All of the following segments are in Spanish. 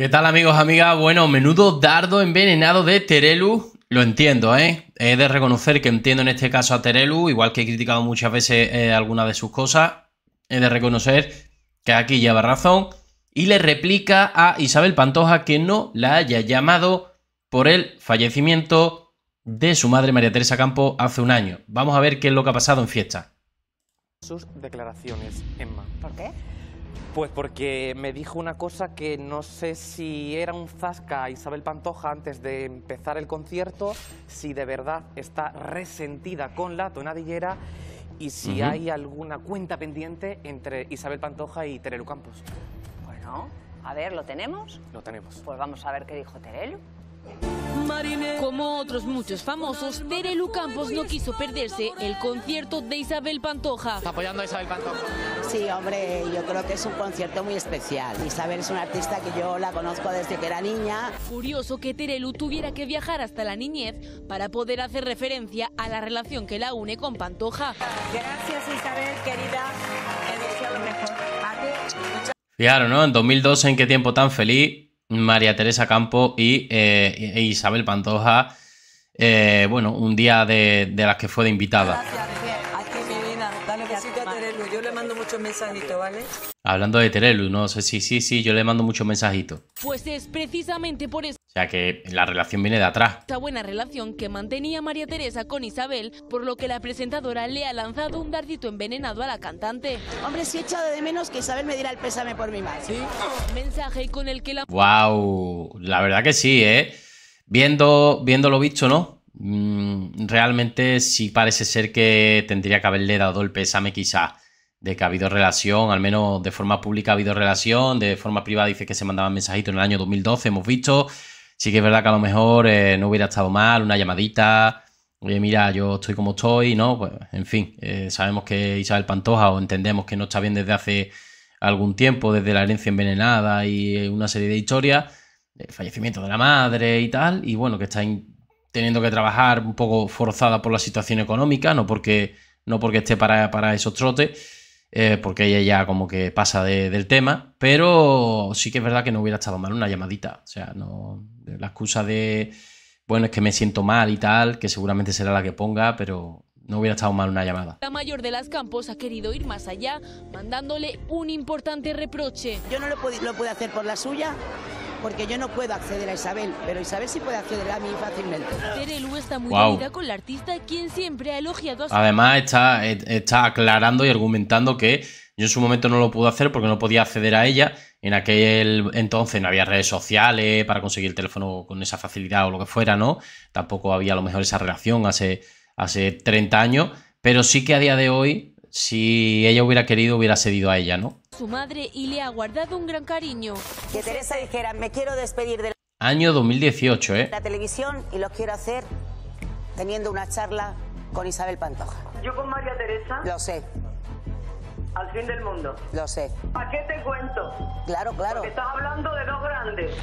¿Qué tal amigos, amigas? Bueno, menudo dardo envenenado de Terelu. Lo entiendo, ¿eh? He de reconocer que entiendo en este caso a Terelu, igual que he criticado muchas veces eh, algunas de sus cosas. He de reconocer que aquí lleva razón. Y le replica a Isabel Pantoja que no la haya llamado por el fallecimiento de su madre María Teresa Campo hace un año. Vamos a ver qué es lo que ha pasado en fiesta. Sus declaraciones, Emma. ¿Por qué? Pues porque me dijo una cosa que no sé si era un zasca Isabel Pantoja antes de empezar el concierto, si de verdad está resentida con la tonadillera y si hay alguna cuenta pendiente entre Isabel Pantoja y Terelu Campos. Bueno, a ver, ¿lo tenemos? Lo tenemos. Pues vamos a ver qué dijo Terelu. Como otros muchos famosos, Terelu Campos no quiso perderse el concierto de Isabel Pantoja. Apoyando a Isabel Pantoja. Sí, hombre, yo creo que es un concierto muy especial. Isabel es una artista que yo la conozco desde que era niña. Curioso que Terelu tuviera que viajar hasta la niñez para poder hacer referencia a la relación que la une con Pantoja. Gracias Isabel, querida. Te deseo lo mejor. A ti. ¿no? En 2002, en qué tiempo tan feliz, María Teresa Campo y eh, Isabel Pantoja. Eh, bueno, un día de, las que fue de invitada. Hablando de Terelu, no sé si sí, sí, sí, yo le mando muchos mensajitos. Pues es precisamente por eso. O sea que la relación viene de atrás. Esta buena relación que mantenía María Teresa con Isabel, por lo que la presentadora le ha lanzado un dardito envenenado a la cantante. Hombre, si he echado de menos que Isabel me diera el pésame por mi madre. ¿Sí? Mensaje con el que la... ¡Wow! La verdad que sí, ¿eh? Viendo, viendo lo visto, ¿no? Mm, realmente sí parece ser que tendría que haberle dado el pésame quizá de que ha habido relación, al menos de forma pública ha habido relación, de forma privada dice que se mandaban mensajitos en el año 2012, hemos visto, sí que es verdad que a lo mejor eh, no hubiera estado mal una llamadita, oye, mira, yo estoy como estoy, ¿no? Pues, en fin, eh, sabemos que Isabel Pantoja o entendemos que no está bien desde hace algún tiempo, desde la herencia envenenada y eh, una serie de historias, el fallecimiento de la madre y tal, y bueno, que está teniendo que trabajar un poco forzada por la situación económica, no porque, no porque esté para, para esos trotes. Eh, porque ella ya como que pasa del tema, pero sí que es verdad que no hubiera estado mal una llamadita, o sea, no, la excusa de, bueno, es que me siento mal y tal, que seguramente será la que ponga, pero no hubiera estado mal una llamada. La mayor de las Campos ha querido ir más allá, mandándole un importante reproche. Yo no lo lo pude hacer por la suya, porque yo no puedo acceder a Isabel, pero Isabel sí puede acceder a mí fácilmente. Terelu está muy con la artista, quien siempre ha elogiado Además, está, eh, está aclarando y argumentando que yo en su momento no lo pude hacer porque no podía acceder a ella. En aquel entonces no había redes sociales para conseguir el teléfono con esa facilidad o lo que fuera, ¿no? Tampoco había a lo mejor esa relación hace, hace 30 años, pero sí que a día de hoy, si ella hubiera querido, hubiera cedido a ella, ¿no? su madre y le ha guardado un gran cariño. Que Teresa dijera, me quiero despedir de Año 2018, ¿eh? La televisión y lo quiero hacer teniendo una charla con Isabel Pantoja. Yo con María Teresa. Lo sé. Al fin del mundo. Lo sé. ¿Para qué te cuento? Claro, claro. estás hablando de dos grandes.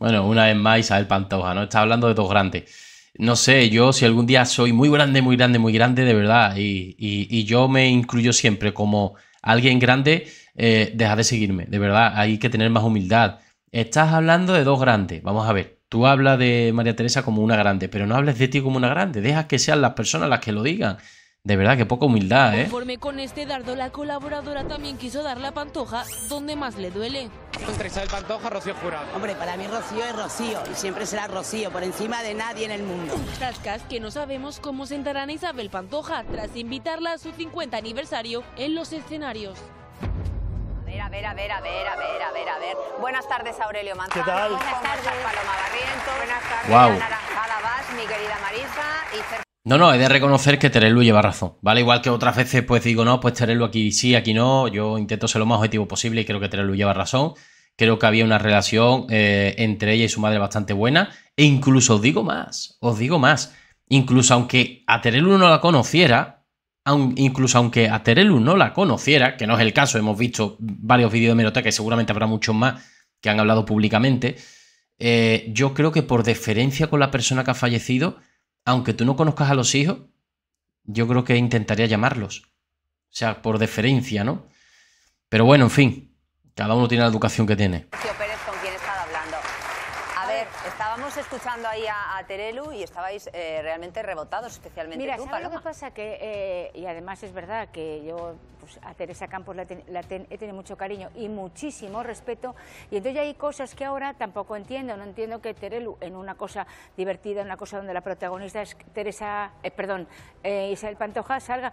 Bueno, una vez más Isabel Pantoja, ¿no? Estás hablando de dos grandes no sé, yo si algún día soy muy grande, muy grande, muy grande, de verdad, y, yo me incluyo siempre como alguien grande, eh, deja de seguirme. De verdad, hay que tener más humildad. Estás hablando de dos grandes. Vamos a ver, tú hablas de María Teresa como una grande, pero no hables de ti como una grande. Deja que sean las personas las que lo digan. De verdad, que poca humildad, ¿eh? Conforme con este dardo, la colaboradora también quiso dar la pantoja donde más le duele. Entre Isabel Pantoja, Rocío Jurado. Hombre, para mí Rocío es Rocío y siempre será Rocío, por encima de nadie en el mundo. Cascas que no sabemos cómo sentarán a Isabel Pantoja tras invitarla a su 50 aniversario en los escenarios. A ver, a ver, a ver, a ver, a ver, a ver. Buenas tardes, Aurelio Manzano. ¿Qué tal? Buenas tardes, Paloma Barriento. Buenas tardes, Ana Naranjada mi querida Marisa y no, no, he de reconocer que Terelu lleva razón, ¿vale? Igual que otras veces pues digo, no, pues Terelu aquí sí, aquí no, yo intento ser lo más objetivo posible y creo que Terelu lleva razón. Creo que había una relación eh, entre ella y su madre bastante buena e incluso os digo más, os digo más, incluso aunque a Terelu no la conociera, incluso aunque a Terelu no la conociera, que no es el caso, hemos visto varios vídeos de Meroteca que seguramente habrá muchos más que han hablado públicamente, eh, yo creo que por deferencia con la persona que ha fallecido, aunque tú no conozcas a los hijos, yo creo que intentaría llamarlos. O sea, por deferencia, ¿no? Pero bueno, en fin, cada uno tiene la educación que tiene estábamos escuchando ahí a, Terelu y estabais eh, realmente rebotados, especialmente Mira, ¿sabes lo que pasa? Que, eh, y además es verdad que yo pues, a Teresa Campos la, he tenido mucho cariño y muchísimo respeto. Y entonces hay cosas que ahora tampoco entiendo. No entiendo que Terelu, en una cosa divertida, en una cosa donde la protagonista es Teresa, eh, perdón, Isabel Pantoja, salga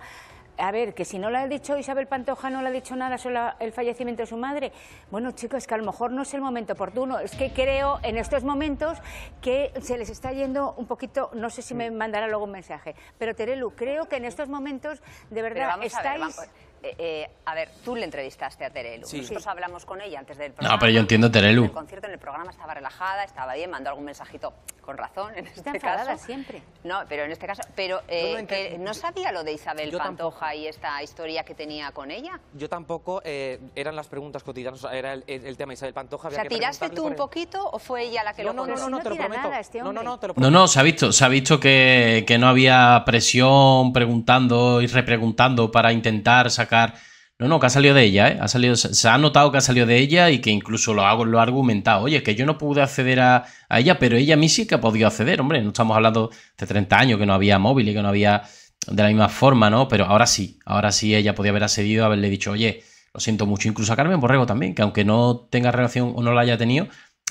a ver, que si no lo ha dicho Isabel Pantoja, no le ha dicho nada sobre el fallecimiento de su madre. Bueno, chicos, es que a lo mejor no es el momento oportuno. Es que creo en estos momentos que se les está yendo un poquito, no sé si me mandará luego un mensaje, pero Terelu, creo que en estos momentos de verdad estáis... A ver, eh, eh, a tú le entrevistaste a Terelu. Nosotros hablamos con ella antes del programa. No, pero yo entiendo Terelu. En el concierto, en el programa, estaba relajada, estaba bien, mandó algún mensajito con razón en este caso. siempre. No, pero en este caso, pero eh, no, no sabía lo de Isabel Pantoja y esta historia que tenía con ella. Yo tampoco, eh, eran las preguntas cotidianas, era el, el, tema de Isabel Pantoja. Había ¿tiraste tú un poquito o fue ella la que no, lo no, no, no, no, te lo prometo. Este no, no, no, te lo No, no, se ha visto, se ha visto que, que no había presión preguntando y repreguntando para intentar sacar no, no, que ha salido de ella, ¿eh? Ha salido, se ha notado que ha salido de ella y que incluso lo ha, lo argumentado. Oye, que yo no pude acceder a, ella, pero ella a mí sí que ha podido acceder. Hombre, no estamos hablando de 30 años que no había móvil y que no había de la misma forma, ¿no? Pero ahora sí, ahora sí ella podía haber accedido, haberle dicho, oye, lo siento mucho, incluso a Carmen Borrego también, que aunque no tenga relación o no la haya tenido,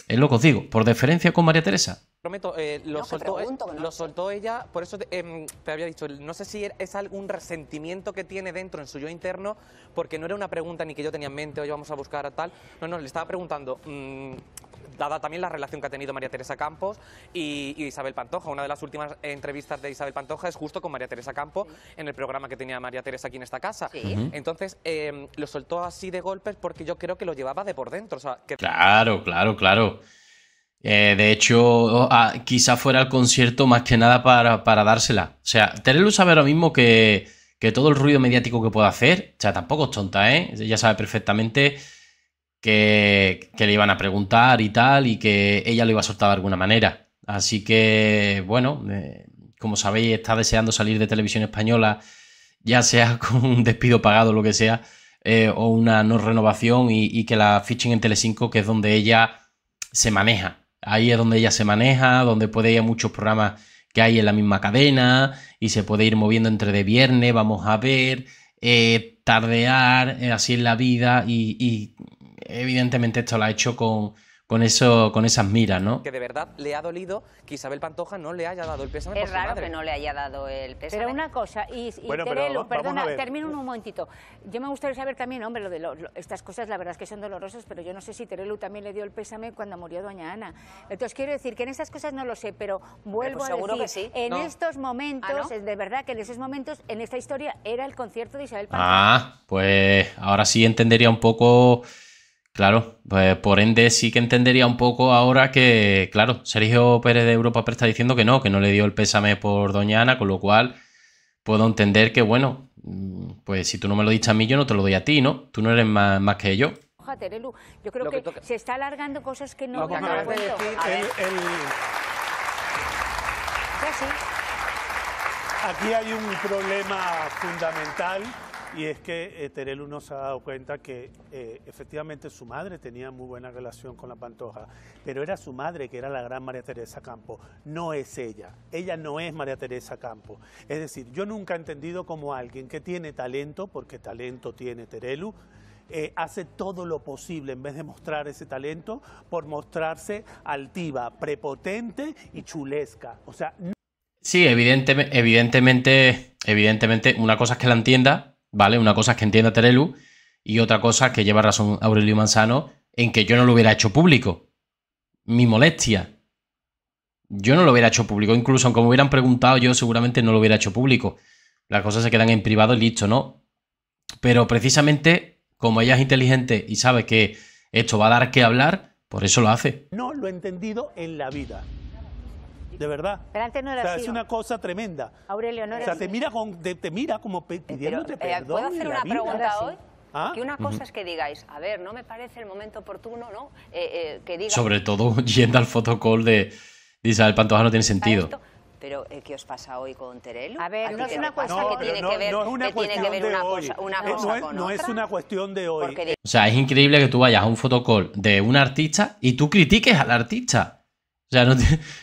es lo que os digo, por deferencia con María Teresa, prometo, eh, lo, eh, soltó, ella, por eso em, te, había dicho, no sé si es algún resentimiento que tiene dentro en su yo interno, porque no era una pregunta ni que yo tenía en mente, hoy vamos a buscar a tal, no, no, le estaba preguntando, mm, dada también la relación que ha tenido María Teresa Campos y, Isabel Pantoja, una de las últimas entrevistas de Isabel Pantoja es justo con María Teresa Campos en el programa que tenía María Teresa aquí en esta casa, entonces em, lo soltó así de golpes porque yo creo que lo llevaba de por dentro, o sea, Claro, claro, claro. Eh, de hecho, ah, quizá fuera el concierto más que nada para, dársela. O sea, Terelu sabe ahora mismo que, todo el ruido mediático que pueda hacer, o sea, tampoco es tonta, ¿eh? Ella sabe perfectamente que, le iban a preguntar y tal, y que ella lo iba a soltar de alguna manera. Así que, bueno, eh, como sabéis, está deseando salir de televisión española, ya sea con un despido pagado, o lo que sea, eh, o una no renovación, y, y, que la fichen en Telecinco, que es donde ella se maneja. Ahí es donde ella se maneja, donde puede ir a muchos programas que hay en la misma cadena y se puede ir moviendo entre de viernes, vamos a ver, eh, tardear, eh, así es la vida y evidentemente esto lo ha hecho con, con, eso, con esas miras, ¿no? Que de verdad le ha dolido que Isabel Pantoja no le haya dado el pésame. Es raro que no le haya dado el pésame. Pero una cosa, y, Terelu, perdona, termino un momentito. Yo me gustaría saber también, hombre, lo de estas cosas la verdad es que son dolorosas, pero yo no sé si Terelu también le dio el pésame cuando murió doña Ana. Entonces quiero decir que en esas cosas no lo sé, pero vuelvo pues a decir, sí, en estos momentos, ah, de verdad que en esos momentos, en esta historia, era el concierto de Isabel Pantoja. Ah, pues ahora sí entendería un poco Claro, pues por ende sí que entendería un poco ahora que, claro, Sergio Pérez de Europa está diciendo que no, que no le dio el pésame por Doña Ana, con lo cual puedo entender que, bueno, mm, pues si tú no me lo diste a mí, yo no te lo doy a ti, ¿no? Tú no eres más, que yo. yo creo que, se está alargando cosas que no... Aquí hay un problema fundamental y es que eh, Terelu nos ha dado cuenta que eh, efectivamente su madre tenía muy buena relación con la Pantoja, pero era su madre que era la gran María Teresa Campo, no es ella. Ella no es María Teresa Campo. Es decir, yo nunca he entendido como alguien que tiene talento, porque talento tiene Terelu, eh, hace todo lo posible en vez de mostrar ese talento por mostrarse altiva, prepotente y chulesca. O sea, Sí, evidentemente, evidentemente, evidentemente, una cosa es que la entienda ¿vale? Una cosa es que entienda Terelu y otra cosa es que lleva razón Aurelio Manzano en que yo no lo hubiera hecho público. Mi molestia. Yo no lo hubiera hecho público. Incluso aunque me hubieran preguntado, yo seguramente no lo hubiera hecho público. Las cosas se quedan en privado y listo, ¿no? Pero precisamente, como ella es inteligente y sabe que esto va a dar que hablar, por eso lo hace. No lo he entendido en la vida de verdad. Pero antes no era o sea, Es una cosa tremenda. Aurelio, no era O sea, te mira, te, mira como te eh, pidiéndote eh, ¿Puedo hacer una pregunta hoy? ¿Ah? Que una cosa es que digáis, a ver, no me parece el momento oportuno, ¿no? Eh, que diga... Sobre todo yendo al fotocall de, de Isabel Pantoja no tiene sentido. Pero, ¿qué os pasa hoy con Terelu? A ver, no es una cosa que tiene que ver, cuestión de hoy. no, es, una cuestión de hoy. O sea, es increíble que tú vayas a un fotocall de un artista y tú critiques al artista sea,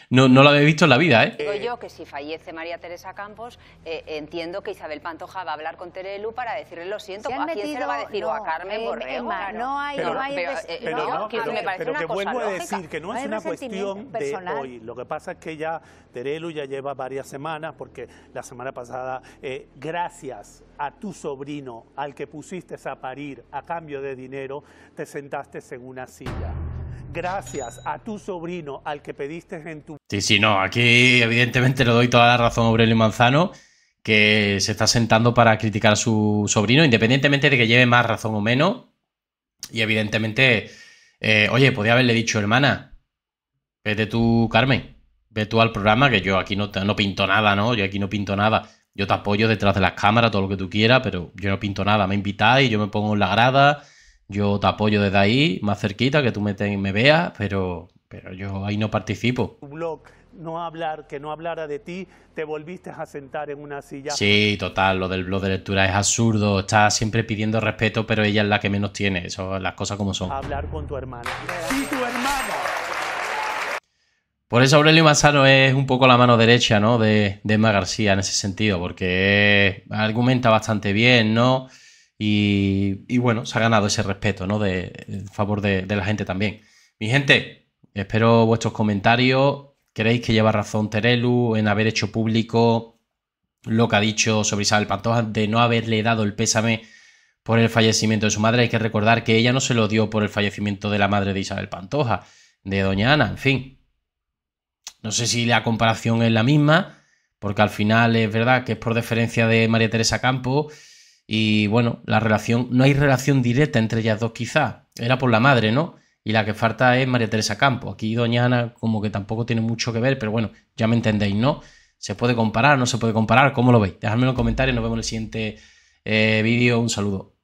no, no, lo había visto en la vida, ¿eh? Digo yo que si fallece María Teresa Campos, eh, entiendo que Isabel Pantoja va a hablar con Terelu para decirle lo siento. ¿A quién se lo va a decir? ¿O a Carmen eh, Borrego? No hay... Pero, no hay pero, que me vuelvo a decir que no, es una cuestión de hoy. Lo que pasa es que ya Terelu ya lleva varias semanas, porque la semana pasada, eh, gracias a tu sobrino, al que pusiste a parir a cambio de dinero, te sentaste en una silla gracias a tu sobrino al que pediste en tu... Sí, sí, no, aquí evidentemente le doy toda la razón a Aurelio Manzano, que se está sentando para criticar a su sobrino, independientemente de que lleve más razón o menos. Y evidentemente, eh, oye, podía haberle dicho, hermana, vete tú, Carmen, vete tú al programa, que yo aquí no, no pinto nada, ¿no? Yo aquí no pinto nada. Yo te apoyo detrás de las cámaras, todo lo que tú quieras, pero yo no pinto nada. Me invitáis, yo me pongo en la grada, yo te apoyo desde ahí, más cerquita, que tú me, veas, pero, pero yo ahí no participo. Tu blog, no hablar, que no hablara de ti, te volviste a sentar en una silla. Sí, total, lo del blog de lectura es absurdo, está siempre pidiendo respeto, pero ella es la que menos tiene, eso, las cosas como son. hablar con tu hermana. ¡Sí, tu hermana! Por eso Aurelio Manzano es un poco la mano derecha, ¿no? de Emma García en ese sentido, porque argumenta bastante bien, ¿no? Y, bueno, se ha ganado ese respeto, ¿no? De, favor de, la gente también. Mi gente, espero vuestros comentarios. ¿Creéis que lleva razón Terelu en haber hecho público lo que ha dicho sobre Isabel Pantoja de no haberle dado el pésame por el fallecimiento de su madre? Hay que recordar que ella no se lo dio por el fallecimiento de la madre de Isabel Pantoja, de Doña Ana, en fin. No sé si la comparación es la misma, porque al final es verdad que es por deferencia de María Teresa Campo y bueno, la relación, no hay relación directa entre ellas dos quizá, era por la madre, ¿no? Y la que falta es María Teresa Campo. Aquí Doña Ana como que tampoco tiene mucho que ver, pero bueno, ya me entendéis, ¿no? ¿Se puede comparar? ¿No se puede comparar? ¿Cómo lo veis? Dejadme en los comentarios, nos vemos en el siguiente eh, vídeo, un saludo.